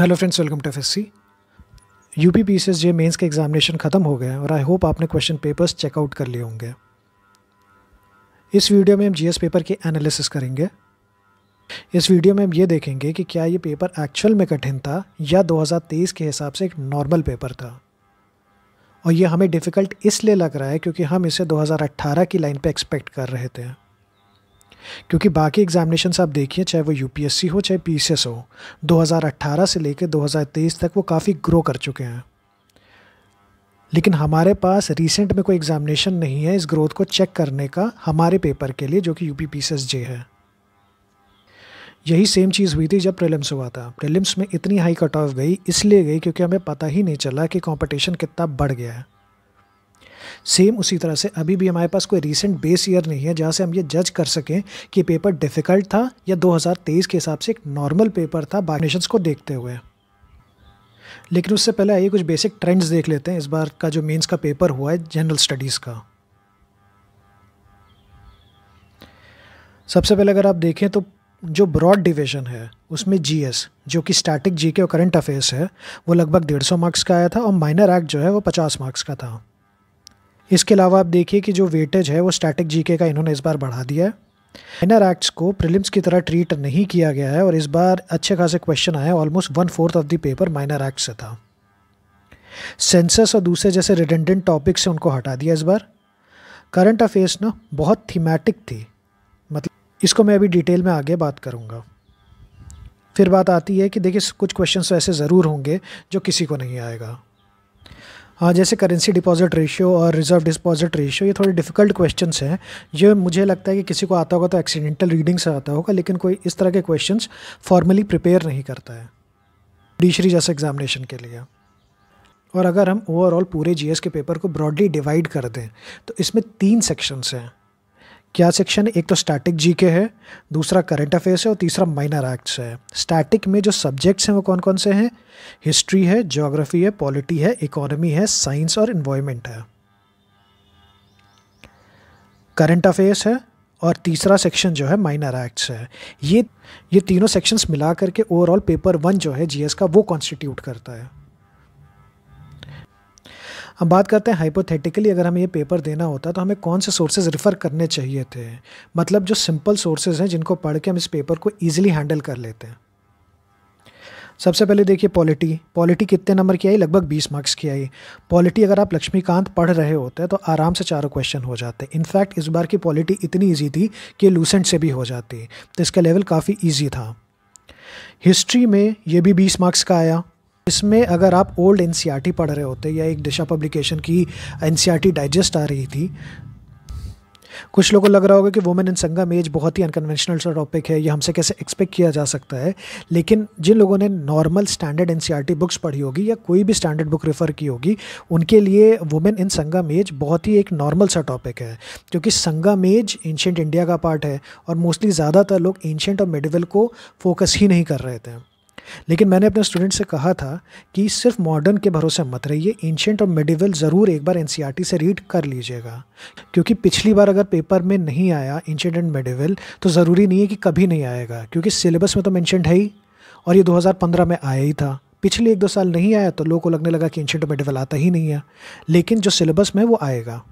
hello friends welcome to F S C U P P C S J mains का examination ख़त्म हो गया है और आई होप आपने क्वेश्चन पेपर्स चेकआउट कर लिए होंगे इस वीडियो में हम जी एस पेपर की एनालिसिस करेंगे इस वीडियो में हम ये देखेंगे कि क्या ये पेपर एक्चुअल में कठिन था या 2023 के हिसाब से एक नॉर्मल पेपर था और ये हमें डिफ़िकल्ट इसलिए लग रहा है क्योंकि हम इसे 2018 की लाइन पे एक्सपेक्ट कर रहे थे क्योंकि बाकी एग्जामिनेशन आप देखिए चाहे वो यूपीएससी हो चाहे पीसीएस हो 2018 से लेकर 2023 तक वो काफ़ी ग्रो कर चुके हैं लेकिन हमारे पास रिसेंट में कोई एग्जामिनेशन नहीं है इस ग्रोथ को चेक करने का हमारे पेपर के लिए जो कि यूपी पी जे है यही सेम चीज़ हुई थी जब प्रिलिम्स हुआ था प्रिलिम्स में इतनी हाई कट ऑफ गई इसलिए गई क्योंकि हमें पता ही नहीं चला कि कंपटीशन कितना बढ़ गया है सेम उसी तरह से अभी भी हमारे पास कोई रिसेंट बेस ईयर नहीं है जहाँ से हम ये जज कर सकें कि पेपर डिफ़िकल्ट था या 2023 के हिसाब से एक नॉर्मल पेपर था बाइनेशंस को देखते हुए लेकिन उससे पहले आइए कुछ बेसिक ट्रेंड्स देख लेते हैं इस बार का जो मेंस का पेपर हुआ है जनरल स्टडीज़ का सबसे पहले अगर आप देखें तो जो ब्रॉड डिवीजन है उसमें जीएस जो कि स्टैटिक जीके और करंट अफेयर्स है वो लगभग डेढ़ सौ मार्क्स का आया था और माइनर एक्ट जो है वो पचास मार्क्स का था इसके अलावा आप देखिए कि जो वेटेज है वो स्टैटिक जीके का इन्होंने इस बार बढ़ा दिया है इनर एक्ट्स को प्रिलिम्स की तरह ट्रीट नहीं किया गया है और इस बार अच्छे खासे क्वेश्चन आए almost one fourth of the paper minor act से था सेंसस और दूसरे जैसे रिडेंडेंट टॉपिक से उनको हटा दिया इस बार करंट अफेयर्स ना बहुत थीमेटिक थी मतलब इसको मैं अभी डिटेल में आगे बात करूँगा फिर बात आती है कि देखिए कुछ क्वेश्चन तो ऐसे ज़रूर होंगे जो किसी को नहीं आएगा हाँ जैसे करेंसी डिपॉजिट रेशियो और रिजर्व डिपॉजिट रेशियो ये थोड़े डिफिकल्ट क्वेश्चंस हैं ये मुझे लगता है कि किसी को आता होगा तो एक्सीडेंटल रीडिंग से आता होगा लेकिन कोई इस तरह के क्वेश्चंस फॉर्मली प्रिपेयर नहीं करता है डिशरी जैसे एग्जामिनेशन के लिए और अगर हम ओवरऑल पूरे जीएस के पेपर को ब्रॉडली डिवाइड कर दें तो इसमें तीन सेक्शंस हैं क्या सेक्शन एक तो स्टैटिक जी के है दूसरा करंट अफेयर्स है और तीसरा माइनर एक्ट्स है स्टैटिक में जो सब्जेक्ट्स हैं वो कौन कौन से हैं हिस्ट्री है जोग्राफी है पॉलिटी है इकोनॉमी है साइंस और इन्वायमेंट है करंट अफेयर्स है और तीसरा सेक्शन जो है माइनर एक्ट्स है ये ये तीनों सेक्शंस मिला करके ओवरऑल पेपर वन जो है जीएस का वो कॉन्स्टिट्यूट करता है हम बात करते हैं हाइपोथेटिकली अगर हमें ये पेपर देना होता तो हमें कौन से सोर्सेज रिफ़र करने चाहिए थे मतलब जो सिंपल सोर्सेज हैं जिनको पढ़ के हम इस पेपर को ईजिली हैंडल कर लेते हैं सबसे पहले देखिए पॉलिटी पॉलिटी कितने नंबर की आई लगभग 20 मार्क्स की आई पॉलिटी अगर आप लक्ष्मीकांत पढ़ रहे होते हैं तो आराम से चारों क्वेश्चन हो जाते हैं इनफैक्ट इस बार की पॉलिटी इतनी ईजी थी कि लूसेंट से भी हो जाती तो इसका लेवल काफ़ी ईजी था हिस्ट्री में ये भी 20 मार्क्स का आया इसमें अगर आप ओल्ड एन e पढ़ रहे होते या एक दिशा पब्लिकेशन की एन डाइजेस्ट e आ रही थी कुछ लोगों को लग रहा होगा कि वुमेन इन संगम एज बहुत ही अनकन्वेंशनल सा टॉपिक है यह हमसे कैसे एक्सपेक्ट किया जा सकता है लेकिन जिन लोगों ने नॉर्मल स्टैंडर्ड एन बुक्स पढ़ी होगी या कोई भी स्टैंडर्ड बुक रेफ़र की होगी उनके लिए वुमेन इन संगम एज बहुत ही एक नॉर्मल सा टॉपिक है क्योंकि संगम एज एंशेंट इंडिया का पार्ट है और मोस्टली ज़्यादातर लोग एंशेंट और मेडिवल को फोकस ही नहीं कर रहे थे लेकिन मैंने अपने स्टूडेंट से कहा था कि सिर्फ मॉडर्न के भरोसे मत रहिए एंशेंट और मेडिवल ज़रूर एक बार एन e से रीड कर लीजिएगा क्योंकि पिछली बार अगर पेपर में नहीं आया एंशेंट एंड मेडिवल तो ज़रूरी नहीं है कि कभी नहीं आएगा क्योंकि सिलेबस में तो मैंशेंट है ही और ये 2015 में आया ही था पिछले एक दो साल नहीं आया तो लोगों को लगने लगा कि एंशेंट मेडिवल आता ही नहीं है लेकिन जो सिलेबस में वो आएगा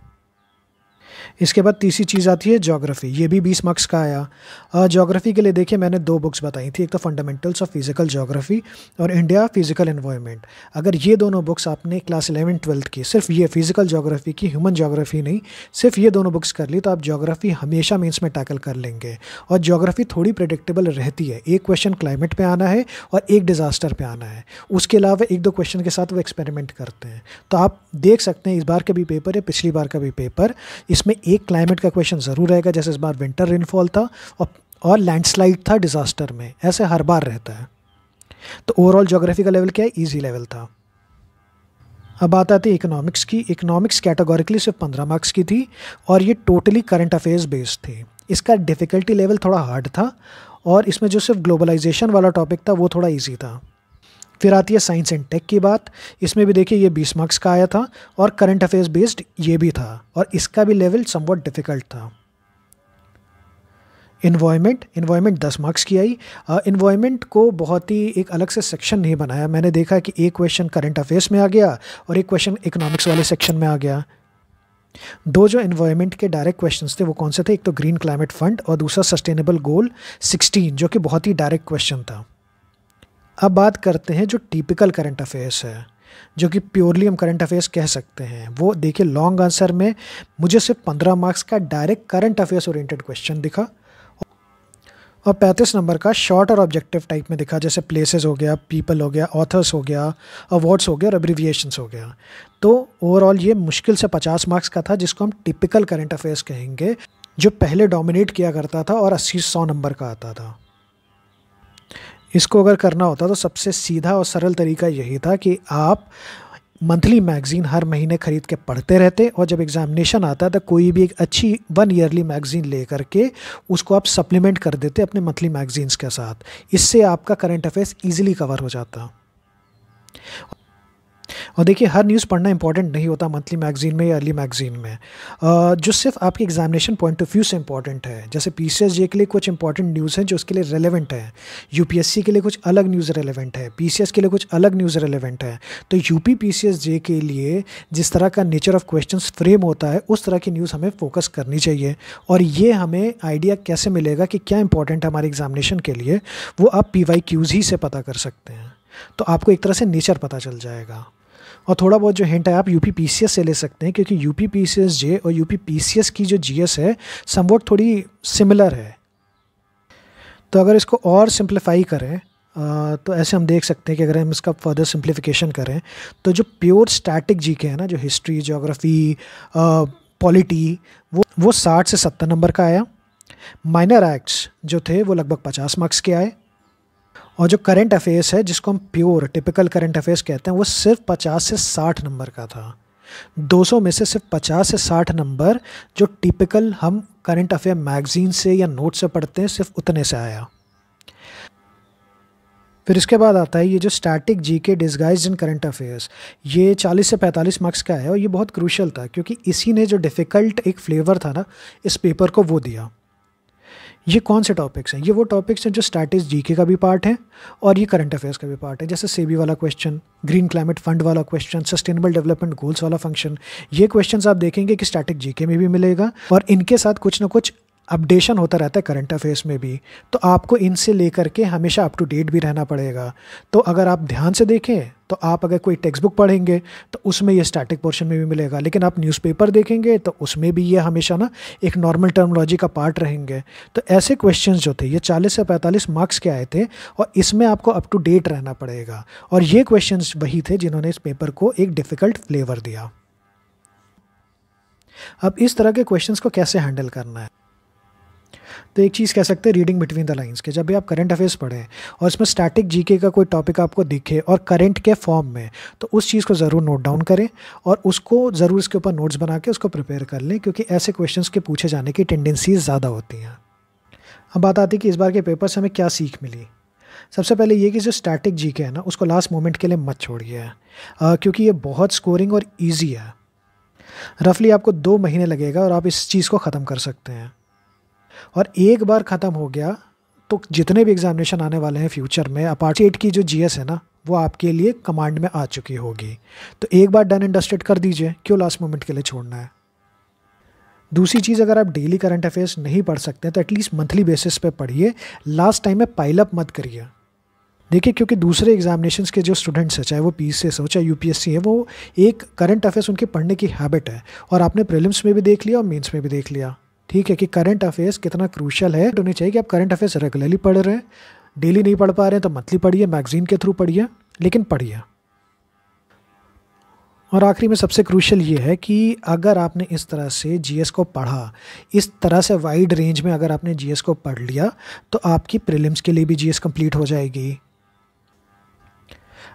इसके बाद तीसरी चीज़ आती है जोग्राफ़ी ये भी बीस मार्क्स का आया जोग्राफ़ी के लिए देखिए मैंने दो बुक्स बताई थी एक तो फंडामेंटल्स ऑफ फिज़िकल जोग्राफ़ी और इंडिया फिज़िकल इन्वायरमेंट अगर ये दोनों बुक्स आपने क्लास इलेवन ट्वेल्थ की सिर्फ ये फिज़िकल जोग्राफ़ी की ह्यूमन जोग्राफ़ी नहीं सिर्फ ये दोनों बुक्स कर ली तो आप जोग्राफ़ी हमेशा मीन्स में टैकल कर लेंगे और जोग्राफ़ी थोड़ी प्रडिक्टेबल रहती है एक क्वेश्चन क्लाइमेट पर आना है और एक डिज़ास्टर पर आना है उसके अलावा एक दो क्वेश्चन के साथ वो एक्सपेरिमेंट करते हैं तो आप देख सकते हैं इस बार का भी पेपर है पिछली बार का भी पेपर इसमें एक क्लाइमेट का क्वेश्चन ज़रूर रहेगा जैसे इस बार विंटर रेनफॉल था और और लैंडस्लाइड था डिज़ास्टर में ऐसे हर बार रहता है तो ओवरऑल ज्योग्राफी का लेवल क्या है ईजी लेवल था अब बात आती है इकोनॉमिक्स की इकोनॉमिक्स कैटेगोरिकली सिर्फ पंद्रह मार्क्स की थी और ये टोटली करंट अफेयर्स बेस्ड थे इसका डिफ़िकल्टी लेवल थोड़ा हार्ड था और इसमें जो सिर्फ ग्लोबलाइजेशन वाला टॉपिक था वो थोड़ा ईजी था फिर आती है साइंस एंड टेक की बात इसमें भी देखिए ये बीस मार्क्स का आया था और करंट अफेयर्स बेस्ड ये भी था और इसका भी लेवल समवट डिफ़िकल्ट था इन्वायमेंट इन्वायमेंट दस मार्क्स की आई इन्वायमेंट को बहुत ही एक अलग से सेक्शन नहीं बनाया मैंने देखा कि एक क्वेश्चन करंट अफेयर्स में आ गया और एक क्वेश्चन इकोनॉमिक्स वाले सेक्शन में आ गया दो जो इन्वायरमेंट के डायरेक्ट क्वेश्चंस थे वो कौन से थे एक तो ग्रीन क्लाइमेट फंड और दूसरा सस्टेनेबल गोल 16 जो कि बहुत ही डायरेक्ट क्वेश्चन था अब बात करते हैं जो टिपिकल करंट अफेयर्स है जो कि प्योरली हम करंट अफेयर्स कह सकते हैं वो देखिए लॉन्ग आंसर में मुझे सिर्फ पंद्रह मार्क्स का direct current affairs oriented question दिखा और पैंतीस नंबर का शॉर्ट और ऑब्जेक्टिव टाइप में दिखा जैसे प्लेसेस हो गया पीपल हो गया ऑथर्स हो गया अवार्ड्स हो गया और अब्रिविएशंस हो गया तो ओवरऑल ये मुश्किल से पचास मार्क्स का था जिसको हम टिपिकल करंट अफेयर्स कहेंगे जो पहले डोमिनेट किया करता था और अस्सी सौ नंबर का आता था इसको अगर करना होता तो सबसे सीधा और सरल तरीका यही था कि आप मंथली मैगज़ीन हर महीने ख़रीद के पढ़ते रहते और जब एग्ज़ामिनेशन आता तो कोई भी एक अच्छी वन ईयरली मैगज़ीन ले करके उसको आप सप्लीमेंट कर देते अपने मंथली मैगज़ीन्स के साथ इससे आपका करंट अफेयर्स ईजिली कवर हो जाता और देखिए हर न्यूज़ पढ़ना इंपॉर्टेंट नहीं होता मंथली मैगजीन में या अर्ली मैगजीन में जो सिर्फ आपके एग्जामिनेशन पॉइंट ऑफ व्यू से इंपॉर्टेंट है जैसे पी सी के लिए कुछ इंपॉर्टेंट न्यूज़ हैं जो उसके लिए रेलिवेंट है यू के लिए कुछ अलग न्यूज़ रेलिवेंट है पी के लिए कुछ अलग न्यूज़ रेलिवेंट है तो यू पी के लिए जिस तरह का नेचर ऑफ क्वेश्चन फ्रेम होता है उस तरह की न्यूज़ हमें फोकस करनी चाहिए और ये हमें आइडिया कैसे मिलेगा कि क्या इंपॉर्टेंट है हमारे एग्जामिनेशन के लिए वो आप पी ही से पता कर सकते हैं तो आपको एक तरह से नेचर पता चल जाएगा और थोड़ा बहुत जो हिंट है आप यू पी से ले सकते हैं क्योंकि यू पी जे और यू पी की जो जी है समवट थोड़ी सिमिलर है तो अगर इसको और सिंप्लीफाई करें तो ऐसे हम देख सकते हैं कि अगर हम इसका फर्दर सिंप्लीफिकेशन करें तो जो प्योर स्टैटिक जी के है ना जो हिस्ट्री जोग्राफी पॉलिटी वो वो साठ से सत्तर नंबर का आया माइनर एक्ट्स जो थे वो लगभग पचास मार्क्स के आए और जो करंट अफेयर्स है जिसको हम प्योर टिपिकल करंट अफेयर्स कहते हैं वो सिर्फ पचास से साठ नंबर का था 200 में से सिर्फ 50 से 60 नंबर जो टिपिकल हम करंट अफेयर मैगजीन से या नोट से पढ़ते हैं सिर्फ उतने से आया फिर इसके बाद आता है ये जो स्टैटिक जी के डिस्गाइज इन करंट अफेयर्स ये 40 से 45 मार्क्स का है और ये बहुत क्रूशल था क्योंकि इसी ने जो डिफ़िकल्ट एक फ्लेवर था ना इस पेपर को वो दिया ये कौन से टॉपिक्स हैं ये वो टॉपिक्स हैं जो स्टैटिस जीके का भी पार्ट है और ये करंट अफेयर्स का भी पार्ट है जैसे सेबी वाला क्वेश्चन ग्रीन क्लाइमेट फंड वाला क्वेश्चन सस्टेनेबल डेवलपमेंट गोल्स वाला फंक्शन ये क्वेश्चन आप देखेंगे कि स्टैटिक जीके में भी मिलेगा और इनके साथ कुछ ना कुछ अपडेशन होता रहता है करंट अफेयर्स में भी तो आपको इनसे लेकर के हमेशा अप टू डेट भी रहना पड़ेगा तो अगर आप ध्यान से देखें तो आप अगर कोई टेक्स्ट बुक पढ़ेंगे तो उसमें ये स्टैटिक पोर्शन में भी मिलेगा लेकिन आप न्यूज़पेपर देखेंगे तो उसमें भी ये हमेशा ना एक नॉर्मल टर्मोलॉजी का पार्ट रहेंगे तो ऐसे क्वेश्चन जो थे ये चालीस से पैंतालीस मार्क्स के आए थे और इसमें आपको अप टू डेट रहना पड़ेगा और ये क्वेश्चन वही थे जिन्होंने इस पेपर को एक डिफ़िकल्ट फ्लेवर दिया अब इस तरह के क्वेश्चंस को कैसे हैंडल करना है तो एक चीज़ कह सकते हैं रीडिंग बिटवीन द लाइन्स के जब भी आप करंट अफेयर्स पढ़ें और इसमें स्टैटिक जीके का कोई टॉपिक आपको दिखे और करंट के फॉर्म में तो उस चीज़ को ज़रूर नोट डाउन करें और उसको ज़रूर इसके ऊपर नोट्स बना के उसको प्रिपेयर कर लें क्योंकि ऐसे क्वेश्चन के पूछे जाने की टेंडेंसीज ज़्यादा होती हैं अब बात आती है कि इस बार के पेपर से हमें क्या सीख मिली सबसे पहले ये कि जो स्टैटिक जी के है ना उसको लास्ट मोमेंट के लिए मत छोड़िए क्योंकि ये बहुत स्कोरिंग और ईजी है रफली आपको दो महीने लगेगा और आप इस चीज़ को ख़त्म कर सकते हैं और एक बार ख़त्म हो गया तो जितने भी एग्ज़ामिनेशन आने वाले हैं फ्यूचर में अपार्ट एट की जो जीएस है ना वो आपके लिए कमांड में आ चुकी होगी तो एक बार डन एंड डस्टेड कर दीजिए क्यों लास्ट मोमेंट के लिए छोड़ना है दूसरी चीज़ अगर आप डेली करंट अफेयर्स नहीं पढ़ सकते तो एटलीस्ट मंथली बेसिस पे पढ़िए लास्ट टाइम में पाइलअप मत करिए देखिए क्योंकि दूसरे एग्जामिनेशन के जो स्टूडेंट्स हैं चाहे वो पी से हो चाहे यू है वो एक करंट अफेयर्स उनके पढ़ने की हैबिट है और आपने प्रिलिम्स में भी देख लिया और मेन्स में भी देख लिया ठीक है कि करंट अफेयर्स कितना क्रूशल है होने चाहिए कि आप करंट अफेयर्स रेगुलरली पढ़ रहे हैं डेली नहीं पढ़ पा रहे हैं तो मंथली पढ़िए मैगजीन के थ्रू पढ़िए लेकिन पढ़िए और आखिरी में सबसे क्रूशल ये है कि अगर आपने इस तरह से जीएस को पढ़ा इस तरह से वाइड रेंज में अगर आपने जीएस को पढ़ लिया तो आपकी प्रीलिम्स के लिए भी जीएस कंप्लीट हो जाएगी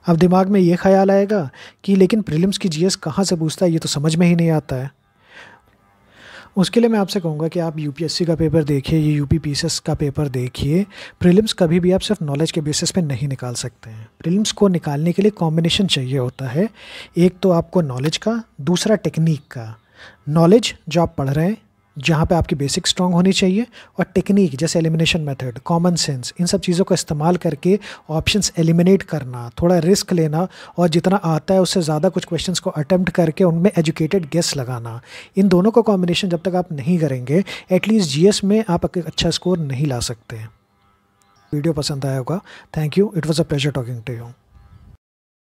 अब दिमाग में ये ख्याल आएगा कि लेकिन प्रीलिम्स की जीएस कहाँ से पूछता है ये तो समझ में ही नहीं आता है उसके लिए मैं आपसे कहूँगा कि आप यू का पेपर देखिए ये यू पी का पेपर देखिए प्रिलिम्स कभी भी आप सिर्फ नॉलेज के बेसिस पे नहीं निकाल सकते हैं प्रीलिम्स को निकालने के लिए कॉम्बिनेशन चाहिए होता है एक तो आपको नॉलेज का दूसरा टेक्निक का नॉलेज जो आप पढ़ रहे हैं जहाँ पे आपकी बेसिक स्ट्रांग होनी चाहिए और टेक्निक जैसे एलिमिनेशन मेथड कॉमन सेंस इन सब चीज़ों का इस्तेमाल करके ऑप्शंस एलिमिनेट करना थोड़ा रिस्क लेना और जितना आता है उससे ज़्यादा कुछ क्वेश्चंस को अटैम्प्ट करके उनमें एजुकेटेड गेस लगाना इन दोनों का कॉम्बिनेशन जब तक आप नहीं करेंगे एटलीस्ट जी में आप अच्छा स्कोर नहीं ला सकते वीडियो पसंद आया होगा thank you it was a pleasure talking to you